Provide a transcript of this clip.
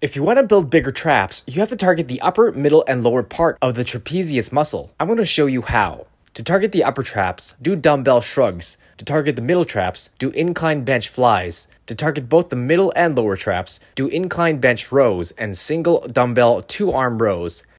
If you want to build bigger traps, you have to target the upper, middle, and lower part of the trapezius muscle. I'm going to show you how. To target the upper traps, do dumbbell shrugs. To target the middle traps, do incline bench flies. To target both the middle and lower traps, do incline bench rows and single dumbbell two-arm rows.